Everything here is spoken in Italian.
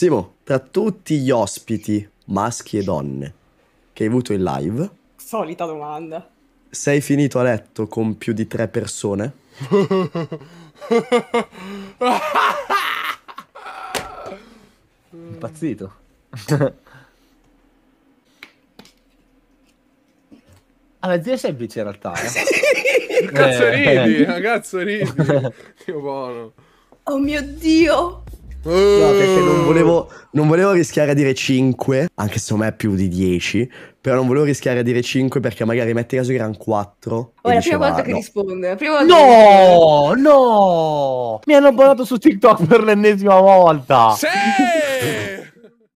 Simo, tra tutti gli ospiti, maschi e donne, che hai avuto in live... Solita domanda. Sei finito a letto con più di tre persone? Impazzito. Alla zia è semplice in realtà. Eh. cazzo eh. ridi, ragazzo ridi. Dio buono. Oh mio Dio! perché non eh. volevo, non volevo, rischiare a dire 5, anche se me è più di 10, però non volevo rischiare a dire 5 perché magari metti caso che erano 4. Oh, è la prima volta no. che risponde. Volta no, che... no! Mi hanno abbonato su TikTok per l'ennesima volta. Sì!